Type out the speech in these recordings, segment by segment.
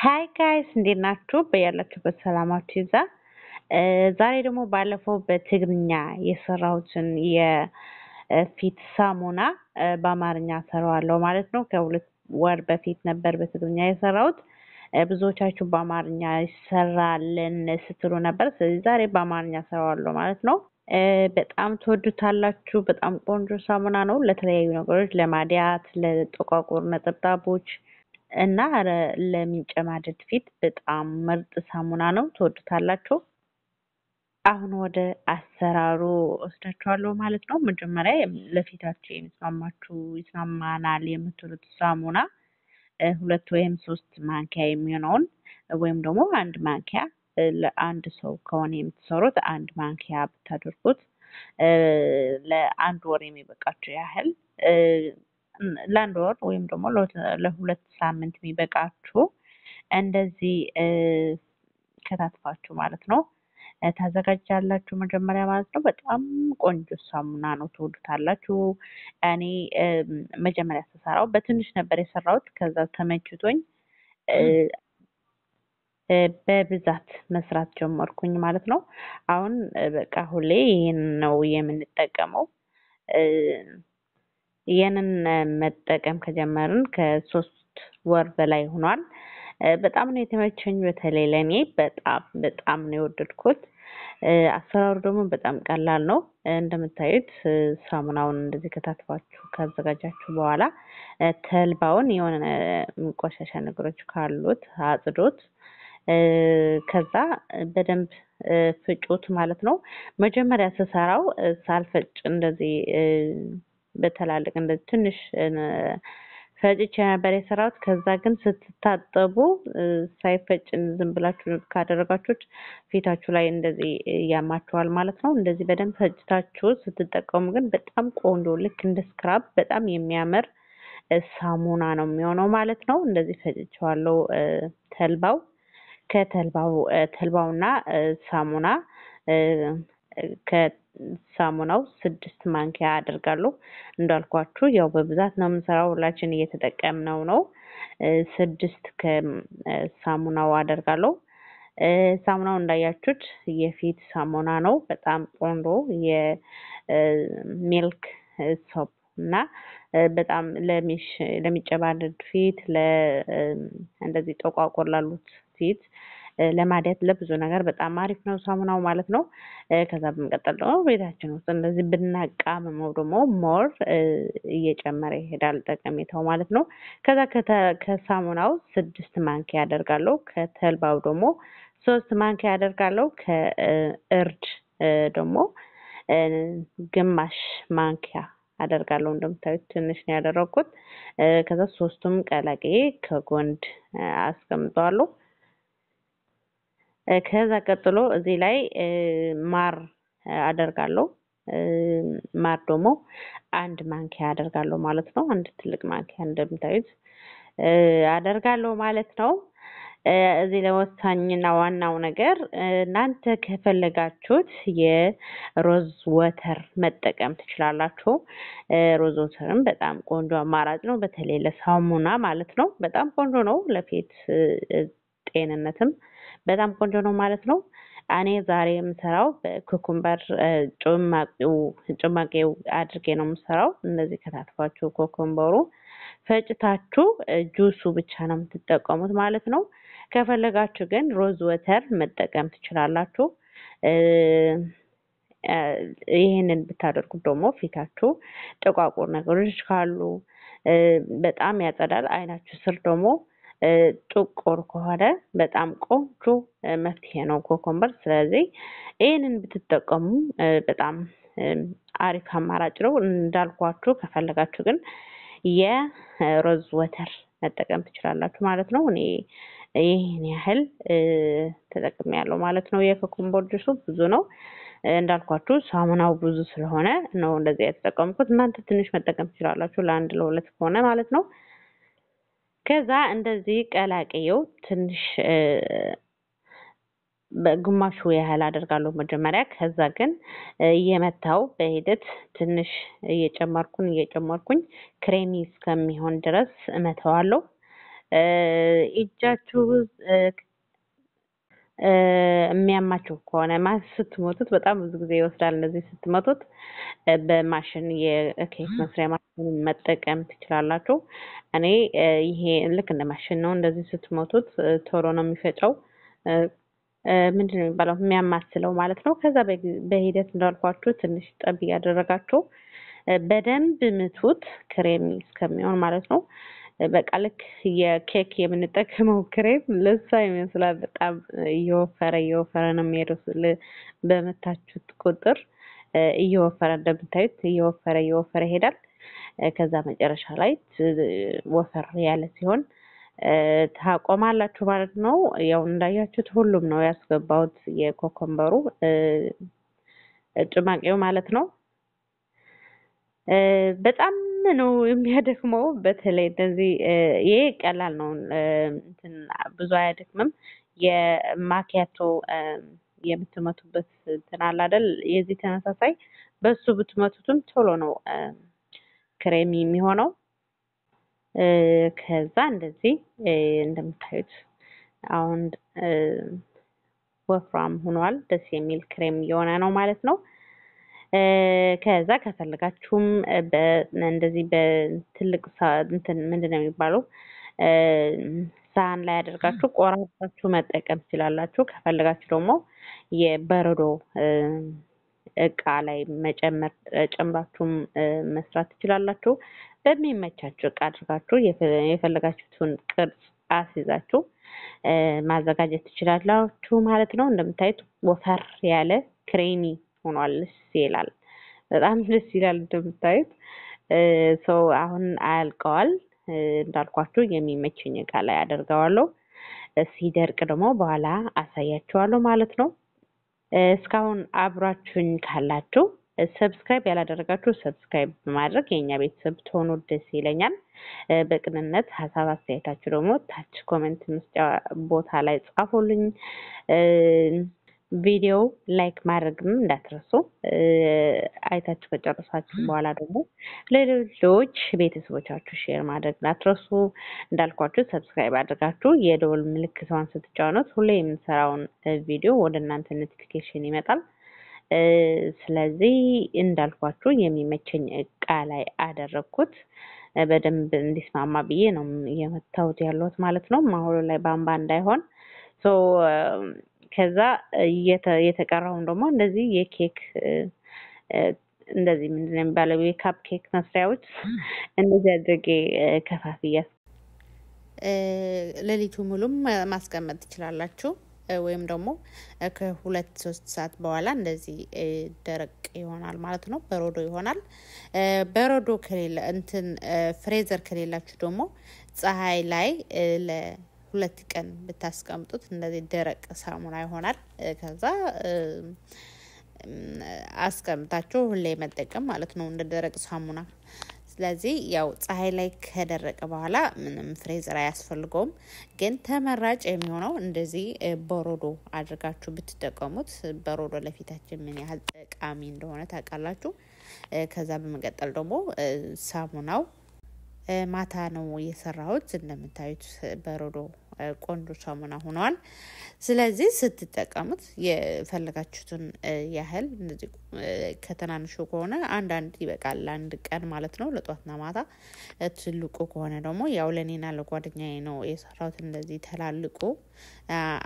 ሀይ ጋይስ እንዴት ናችሁ? በያላችሁበት ሰላማችሁ ይዛ። ዛሬ ደግሞ ባለፈው በትግርኛ የሰራሁትን የፊት ሳሙና በአማርኛ ሰራዋለሁ ማለት ነው። ከሁለት ወር በፊት ነበር በትግርኛ የሰራሁት። ብዙዎቻችሁ በአማርኛ ይሰራልን ስትሉ ነበር። ስለዚህ ዛሬ በአማርኛ ሰራዋለሁ ማለት ነው። በጣም ትወዱታላችሁ። በጣም ቆንጆ ሳሙና ነው። ለተለያዩ ነገሮች፣ ለማዲያት፣ ለጠቋቁር ነጠብጣቦች እና ለሚጨማደድ ፊት በጣም ምርጥ ሳሙና ነው። ትወዱታላችሁ። አሁን ወደ አሰራሩ ወስዳችኋለሁ ማለት ነው። መጀመሪያ ለፊታችሁ የሚስማማችሁ ይስማማናል የምትሉት ሳሙና ሁለት ወይም ሶስት ማንኪያ የሚሆነውን ወይም ደግሞ አንድ ማንኪያ ለአንድ ሰው ከሆነ የምትሰሩት አንድ ማንኪያ ብታደርጉት ለአንድ ወር የሚበቃችሁ ያህል ለአንድ ወር ወይም ደግሞ ለሁለት ሳምንት የሚበቃችሁ እንደዚህ ከታትፋችሁ ማለት ነው ታዘጋጃላችሁ መጀመሪያ ማለት ነው። በጣም ቆንጆ ሳሙና ነው፣ ትወዱታላችሁ። እኔ መጀመሪያ ስሰራው በትንሽ ነበር የሰራሁት። ከዛ ተመችቶኝ በብዛት መስራት ጀመርኩኝ ማለት ነው። አሁን በቃ ሁሌ ይህን ነው የምንጠቀመው። ይህንን መጠቀም ከጀመርን ከሶስት ወር በላይ ሆኗል። በጣም ነው የተመቸኝ። በተለይ ለእኔ በጣም በጣም ነው የወደድኩት። አሰራሩ ደግሞ በጣም ቀላል ነው። እንደምታዩት ሳሙናውን እንደዚህ ከታትፋችሁ ካዘጋጃችሁ በኋላ ተልባውን የሆነ ቆሻሻ ነገሮች ካሉት አጽዶት ከዛ በደንብ ፍጩት ማለት ነው። መጀመሪያ ስሰራው ሳልፈጭ እንደዚህ በትላልቅ እንደ ትንሽ ፈጭቼ ነበር የሰራሁት። ከዛ ግን ስትታጠቡ ሳይፈጭ ዝም ብላችሁ ካደረጋችሁት ፊታችሁ ላይ እንደዚህ ያማችኋል ማለት ነው። እንደዚህ በደንብ ፈጭታችሁ ስትጠቀሙ ግን በጣም ቆንጆ ልክ እንደ ስክራብ በጣም የሚያምር ሳሙና ነው የሚሆነው ማለት ነው። እንደዚህ ፈጭቸዋለው ተልባው ከተልባው ተልባውና ሳሙና ሳሙናው ስድስት ማንኪያ አድርጋለሁ። እንዳልኳችሁ ያው በብዛት ነው የምንሰራው፣ ሁላችን እየተጠቀምነው ነው። ስድስት ከሳሙናው አደርጋለሁ። ሳሙናው እንዳያችሁት የፊት ሳሙና ነው። በጣም ቆንጆ የሚልክ ሶፕ እና በጣም ለሚጨባደድ ፊት እንደዚህ ጠቋቆር ላሉት ፊት ለማዲያት ለብዙ ነገር በጣም አሪፍ ነው ሳሙናው ማለት ነው። ከዛ በመቀጠል ደግሞ ቤታችን ውስጥ እንደዚህ ብናቃምመው ደግሞ ሞር እየጨመረ ይሄዳል ጠቀሜታው ማለት ነው። ከዛ ከሳሙናው ስድስት ማንኪያ ያደርጋለሁ። ከተልባው ደግሞ ሶስት ማንኪያ ያደርጋለሁ። ከእርድ ደግሞ ግማሽ ማንኪያ አደርጋለሁ እንደምታዩት ትንሽ ነው ያደረኩት። ከዛ ሶስቱም ቀላቄ ከጎንድ አስቀምጠዋለሁ። ከዛ ቀጥሎ እዚህ ላይ ማር አደርጋለሁ። ማር ደግሞ አንድ ማንኪያ አደርጋለሁ ማለት ነው። አንድ ትልቅ ማንኪያ እንደምታዩት አደርጋለሁ ማለት ነው። እዚህ ለወሳኝና ዋናው ነገር እናንተ ከፈለጋችሁት የሮዝ ወተር መጠቀም ትችላላችሁ። ሮዝ ወተርም በጣም ቆንጆ አማራጭ ነው፣ በተለይ ለሳሙና ማለት ነው። በጣም ቆንጆ ነው ለፊት ጤንነትም በጣም ቆንጆ ነው ማለት ነው። እኔ ዛሬ የምሰራው በኮኩምበር ጭማቂው አድርጌ ነው የምሰራው። እነዚህ ከታትፋችሁ ኮኩምበሩ ፈጭታችሁ ጁሱ ብቻ ነው የምትጠቀሙት ማለት ነው። ከፈለጋችሁ ግን ሮዝ ወተር መጠቀም ትችላላችሁ። ይህንን ብታደርጉት ደግሞ ፊታችሁ ጥቋቁር ነገሮች ካሉ በጣም ያጸዳል። አይናችሁ ስር ደግሞ ጥቁር ከሆነ በጣም ቆንጆ መፍትሄ ነው ኮኮምበር። ስለዚህ ይህንን ብትጠቀሙ በጣም አሪፍ አማራጭ ነው። እንዳልኳችሁ ከፈለጋችሁ ግን የሮዝ ወተር መጠቀም ትችላላችሁ ማለት ነው። እኔ ይህን ያህል ተጠቅሜ ያለው ማለት ነው። የኮኮምበር ጁሱ ብዙ ነው እንዳልኳችሁ ሳሙናው ብዙ ስለሆነ ነው እንደዚህ የተጠቀምኩት። እናንተ ትንሽ መጠቀም ትችላላችሁ፣ ለአንድ ለሁለት ከሆነ ማለት ነው። ከዛ እንደዚህ ቀላቅየው ትንሽ ግማሹ ያህል አደርጋለሁ መጀመሪያ። ከዛ ግን እየመታው በሂደት ትንሽ እየጨመርኩን እየጨመርኩኝ ክሬሚ እስከሚሆን ድረስ እመተዋለሁ። እጃችሁ የሚያማችሁ ከሆነ ስትመቱት በጣም ብዙ ጊዜ ይወስዳል። እነዚህ ስትመቱት በማሽን የኬክ መስሪያ ማሽን መጠቀም ትችላላችሁ። እኔ ይሄ ልክ እንደ ማሽን ነው። እንደዚህ ስትመቱት ቶሎ ነው የሚፈጨው። ምንድን ነው የሚባለው የሚያማስለው ማለት ነው። ከዛ በሂደት እንዳልኳችሁ ትንሽ ጠብ እያደረጋችሁ በደንብ ምቱት፣ ክሬሚ እስከሚሆን ማለት ነው። በቃ ልክ የኬክ የምንጠቀመው ክሬም ለዛ ይመስላል። በጣም እየወፈረ እየወፈረ ነው የሚሄደው። በመታችሁት ቁጥር እየወፈረ እንደምታዩት እየወፈረ እየወፈረ ይሄዳል። ከዛ መጨረሻ ላይ ወፈር ያለ ሲሆን ታቆማላችሁ ማለት ነው። ያው እንዳያችሁት ሁሉም ነው ያስገባሁት የኮኮምበሩ ጭማቂው ማለት ነው። በጣም ነው የሚያደክመው። በተለይ እንደዚህ ይሄ ቀላል ነው፣ ብዙ አያደክምም። የማኪያቶ የምትመቱበት እንትን አለ አይደል? የዚህ ተመሳሳይ በሱ ብትመቱትም ቶሎ ነው ክሬሚ የሚሆነው። ከዛ እንደዚህ እንደምታዩት አሁን ወፍራም ሆኗል። ደስ የሚል ክሬም እየሆነ ነው ማለት ነው። ከዛ ከፈለጋችሁም እንደዚህ በትልቅ ምንድን ነው የሚባለው ሳህን ላይ አድርጋችሁ ቆራርጣችሁ መጠቀም ትችላላችሁ። ከፈለጋችሁ ደግሞ የበረዶ እቃ ላይ መጨመር ጨምራችሁም መስራት ትችላላችሁ። በሚመቻችሁ እቃ አድርጋችሁ የፈለጋችሁትን ቅርጽ አስይዛችሁ ማዘጋጀት ትችላላችሁ ማለት ነው። እንደምታዩት ወፈር ያለ ክሬሚ ሆኗል። እሺ ይላል። በጣም ደስ ይላል። እንደምታዩት ሰው አሁን አያልቀዋል። እንዳልኳችሁ የሚመቸኝ እቃ ላይ አደርገዋለሁ። ሲደርቅ ደግሞ በኋላ አሳያችኋለሁ ማለት ነው። እስካሁን አብራችሁኝ ካላችሁ ሰብስክራይብ ያላደረጋችሁ ሰብስክራይብ በማድረግ የእኛ ቤተሰብ ትሆኑ ደስ ይለኛል። በቅንነት ሀሳብ አስተያየታችሁ ደግሞ ታች ኮሜንት መስጫ ቦታ ላይ ጻፉልኝ። ቪዲዮ ላይክ ማድረግም እንዳትረሱ። አይታችሁ ከጨረሳችሁ በኋላ ደግሞ ለሌሎች ቤተሰቦቻችሁ ሼር ማድረግ እንዳትረሱ። እንዳልኳችሁ ሰብስክራይብ አድርጋችሁ የደወል ምልክቷን ስትጫኑት ሁሌ የምሰራውን ቪዲዮ ወደ እናንተ ኖቲፊኬሽን ይመጣል። ስለዚህ እንዳልኳችሁ የሚመቸኝ እቃ ላይ አደረግኩት። በደንብ እንዲስማማ ብዬ ነው የመታሁት ያለሁት ማለት ነው። ማሁሉ ላይ ባንባ እንዳይሆን ከዛ የተቀረውን ደግሞ እንደዚህ የኬክ እንደዚህ ምንድን ነው የሚባለው የካፕ ኬክ መስሪያዎች እንደዚህ አድርጌ ከፋፍያ ሌሊቱ ሙሉም ማስቀመጥ ትችላላችሁ። ወይም ደግሞ ከሁለት ሶስት ሰዓት በኋላ እንደዚህ ደረቅ ይሆናል ማለት ነው። በረዶ ይሆናል። በረዶ ከሌለ እንትን ፍሬዘር ከሌላችሁ ደግሞ ፀሐይ ላይ ሁለት ቀን ብታስቀምጡት እንደዚህ ደረቅ ሳሙና ይሆናል። ከዛ አስቀምጣችሁ ሁሌ መጠቀም ማለት ነው እንደ ደረቅ ሳሙና። ስለዚህ ያው ፀሐይ ላይ ከደረቀ በኋላ ምንም ፍሬዘር አያስፈልገውም። ግን ተመራጭ የሚሆነው እንደዚህ በረዶ አድርጋችሁ ብትጠቀሙት በረዶ ለፊታችን ምን ያህል ጠቃሚ እንደሆነ ታውቃላችሁ። ከዛ በመቀጠል ደግሞ ሳሙናው ማታ ነው የሰራሁት እንደምታዩት በረዶ ቆንጆ ሳሙና ሆኗል። ስለዚህ ስትጠቀሙት የፈለጋችሁትን ያህል እንደዚህ ከተናንሹ ከሆነ አንዳንድ ይበቃል፣ ለአንድ ቀን ማለት ነው ለጧትና ማታ። ትልቁ ከሆነ ደግሞ ያው ለእኔና ለጓደኛዬ ነው የሰራሁት። እንደዚህ ተላልቁ፣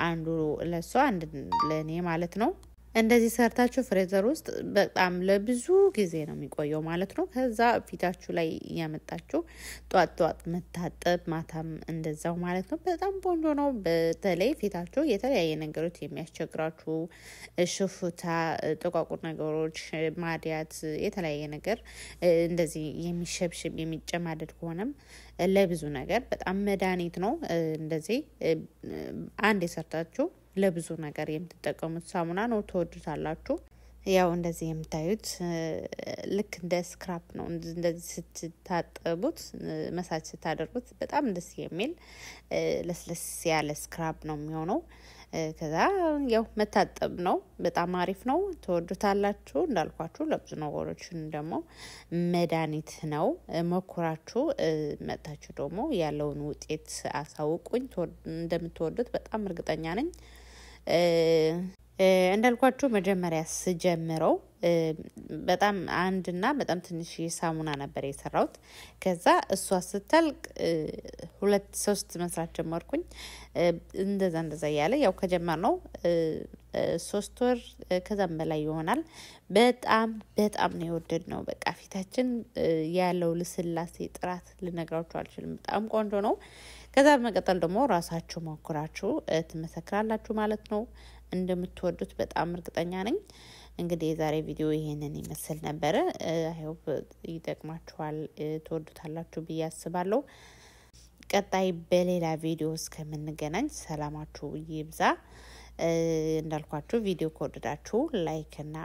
አንዱ ለሷ አንድ ለእኔ ማለት ነው። እንደዚህ ሰርታችሁ ፍሬዘር ውስጥ በጣም ለብዙ ጊዜ ነው የሚቆየው ማለት ነው። ከዛ ፊታችሁ ላይ እያመጣችሁ ጧት ጧት መታጠብ፣ ማታም እንደዛው ማለት ነው። በጣም ቆንጆ ነው። በተለይ ፊታችሁ የተለያየ ነገሮች የሚያስቸግራችሁ ሽፉታ፣ ጥቋቁር ነገሮች፣ ማዲያት፣ የተለያየ ነገር እንደዚህ የሚሸብሽብ የሚጨማደድ ከሆነም ለብዙ ነገር በጣም መድኃኒት ነው። እንደዚህ አንድ የሰርታችሁ ለብዙ ነገር የምትጠቀሙት ሳሙና ነው ትወዱታላችሁ ያው እንደዚህ የምታዩት ልክ እንደ ስክራፕ ነው እንደዚህ ስትታጠቡት መሳጅ ስታደርጉት በጣም ደስ የሚል ለስለስ ያለ ስክራፕ ነው የሚሆነው ከዛ ያው መታጠብ ነው በጣም አሪፍ ነው ትወዱታላችሁ እንዳልኳችሁ ለብዙ ነገሮችን ደግሞ መድኃኒት ነው ሞክራችሁ መጥታችሁ ደግሞ ያለውን ውጤት አሳውቁኝ እንደምትወዱት በጣም እርግጠኛ ነኝ እንዳልኳችሁ መጀመሪያ ስጀምረው በጣም አንድና በጣም ትንሽ ሳሙና ነበር የሰራሁት። ከዛ እሷ ስታልቅ ሁለት ሶስት መስራት ጀመርኩኝ። እንደዛ እንደዛ እያለ ያው ነው። ሶስት ወር ከዛም በላይ ይሆናል። በጣም በጣም ነው የወደድ ነው። በቃ ፊታችን ያለው ልስላሴ ጥራት ልነግራችሁ አልችልም። በጣም ቆንጆ ነው። ከዛ በመቀጠል ደግሞ ራሳችሁ ሞክራችሁ ትመሰክራላችሁ ማለት ነው። እንደምትወዱት በጣም እርግጠኛ ነኝ። እንግዲህ የዛሬ ቪዲዮ ይሄንን ይመስል ነበረ። አይሆፕ ይጠቅማችኋል፣ ትወዱታላችሁ ብዬ አስባለሁ። ቀጣይ በሌላ ቪዲዮ እስከምንገናኝ ሰላማችሁ ይብዛ። እንዳልኳችሁ ቪዲዮ ከወደዳችሁ ላይክ እና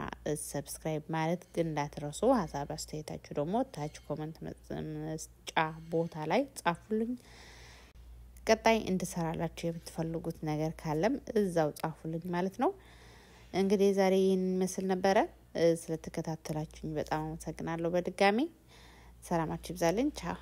ሰብስክራይብ ማለት እንዳትረሱ። ሀሳብ አስተያየታችሁ ደግሞ ታች ኮመንት መስጫ ቦታ ላይ ጻፉልኝ። ቀጣይ እንድሰራላችሁ የምትፈልጉት ነገር ካለም እዛው ጻፉልኝ ማለት ነው። እንግዲህ ዛሬ ይህን ይመስል ነበረ። ስለተከታተላችሁኝ በጣም አመሰግናለሁ። በድጋሚ ሰላማችሁ ይብዛልኝ። ቻው